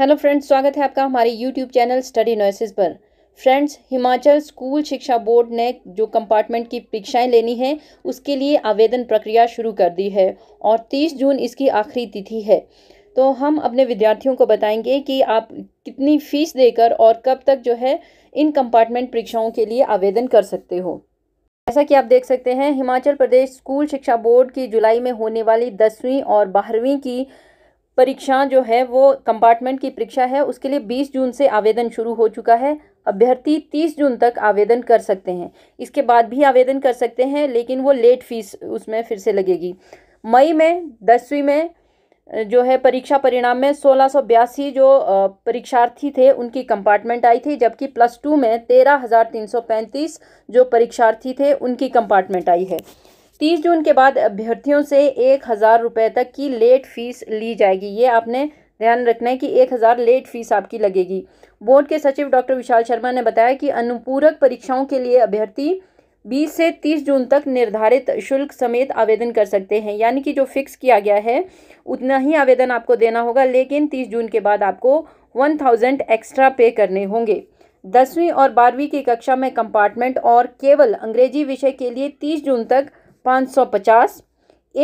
hello friends स्वागत है आपका हमारे यूट्यूब चैनल स्टडी नॉइसेस पर friends Himachal school Shiksha board ने जो कंपार्टमेंट की परीक्षाएं लेनी है उसके लिए आवेदन प्रक्रिया शुरू कर दी है और 30 जून इसकी आखिरी तिथि है तो हम अपने विद्यार्थियों को बताएंगे कि आप कितनी फ़ीस देकर और कब तक जो है इन कंपार्टमेंट परीक्षाओं के लिए आवेदन कर सकते हो जैसा कि आप देख सकते हैं हिमाचल प्रदेश स्कूल शिक्षा बोर्ड की जुलाई में होने वाली दसवीं और बारहवीं की परीक्षा जो है वो कंपार्टमेंट की परीक्षा है उसके लिए 20 जून से आवेदन शुरू हो चुका है अभ्यर्थी 30 जून तक आवेदन कर सकते हैं इसके बाद भी आवेदन कर सकते हैं लेकिन वो लेट फीस उसमें फिर से लगेगी मई में दसवीं में जो है परीक्षा परिणाम में सोलह जो परीक्षार्थी थे उनकी कंपार्टमेंट आई थी जबकि प्लस टू में तेरह जो परीक्षार्थी थे उनकी कंपार्टमेंट आई है तीस जून के बाद अभ्यर्थियों से एक हज़ार रुपये तक की लेट फीस ली जाएगी ये आपने ध्यान रखना है कि एक हज़ार लेट फीस आपकी लगेगी बोर्ड के सचिव डॉक्टर विशाल शर्मा ने बताया कि अनुपूरक परीक्षाओं के लिए अभ्यर्थी 20 से 30 जून तक निर्धारित शुल्क समेत आवेदन कर सकते हैं यानी कि जो फिक्स किया गया है उतना ही आवेदन आपको देना होगा लेकिन तीस जून के बाद आपको थाउजेंड एक्स्ट्रा पे करने होंगे दसवीं और बारहवीं की कक्षा में कंपार्टमेंट और केवल अंग्रेजी विषय के लिए तीस जून तक 550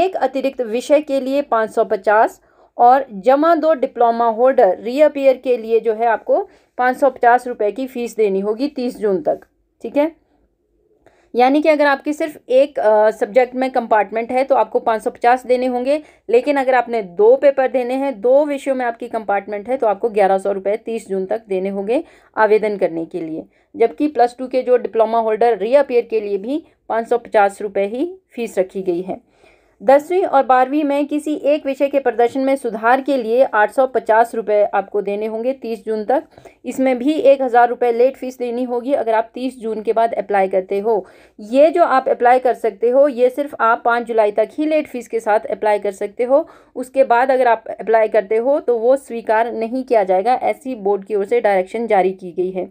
एक अतिरिक्त विषय के लिए 550 और जमा दो डिप्लोमा होल्डर रीअपेयर के लिए जो है आपको पाँच सौ पचास रुपये की फ़ीस देनी होगी तीस जून तक ठीक है यानी कि अगर आपकी सिर्फ एक सब्जेक्ट में कंपार्टमेंट है तो आपको 550 देने होंगे लेकिन अगर आपने दो पेपर देने हैं दो विषयों में आपकी कंपार्टमेंट है तो आपको ग्यारह सौ रुपये तीस जून तक देने होंगे आवेदन करने के लिए जबकि प्लस टू के जो डिप्लोमा होल्डर रीअपेयर के लिए भी पाँच सौ पचास रुपये ही फीस रखी गई है दसवीं और बारहवीं में किसी एक विषय के प्रदर्शन में सुधार के लिए आठ सौ पचास रुपये आपको देने होंगे तीस जून तक इसमें भी एक हज़ार रुपये लेट फीस देनी होगी अगर आप तीस जून के बाद अप्लाई करते हो ये जो आप अप्लाई कर सकते हो ये सिर्फ आप पाँच जुलाई तक ही लेट फीस के साथ अप्लाई कर सकते हो उसके बाद अगर आप अप्लाई करते हो तो वो स्वीकार नहीं किया जाएगा ऐसी बोर्ड की ओर से डायरेक्शन जारी की गई है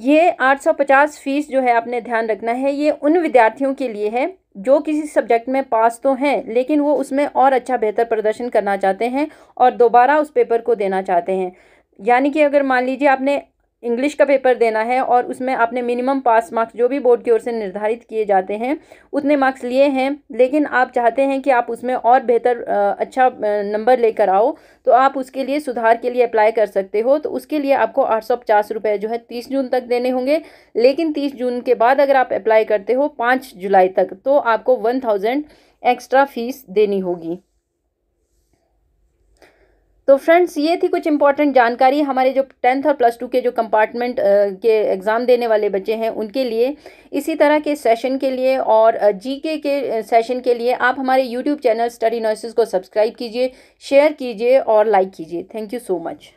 ये पचास फीस जो है आपने ध्यान रखना है ये उन विद्यार्थियों के लिए है जो किसी सब्जेक्ट में पास तो हैं लेकिन वो उसमें और अच्छा बेहतर प्रदर्शन करना चाहते हैं और दोबारा उस पेपर को देना चाहते हैं यानी कि अगर मान लीजिए आपने इंग्लिश का पेपर देना है और उसमें आपने मिनिमम पास मार्क्स जो भी बोर्ड की ओर से निर्धारित किए जाते हैं उतने मार्क्स लिए हैं लेकिन आप चाहते हैं कि आप उसमें और बेहतर अच्छा नंबर लेकर आओ तो आप उसके लिए सुधार के लिए अप्लाई कर सकते हो तो उसके लिए आपको आठ सौ पचास रुपये जो है तीस जून तक देने होंगे लेकिन तीस जून के बाद अगर आप अप्लाई करते हो पाँच जुलाई तक तो आपको वन थाउजेंड एक्स्ट्रा फीस देनी होगी तो फ्रेंड्स ये थी कुछ इंपॉर्टेंट जानकारी हमारे जो टेंथ और प्लस टू के जो कंपार्टमेंट के एग्ज़ाम देने वाले बच्चे हैं उनके लिए इसी तरह के सेशन के लिए और जीके के सेशन के लिए आप हमारे यूट्यूब चैनल स्टडी नॉइसेस को सब्सक्राइब कीजिए शेयर कीजिए और लाइक कीजिए थैंक यू सो मच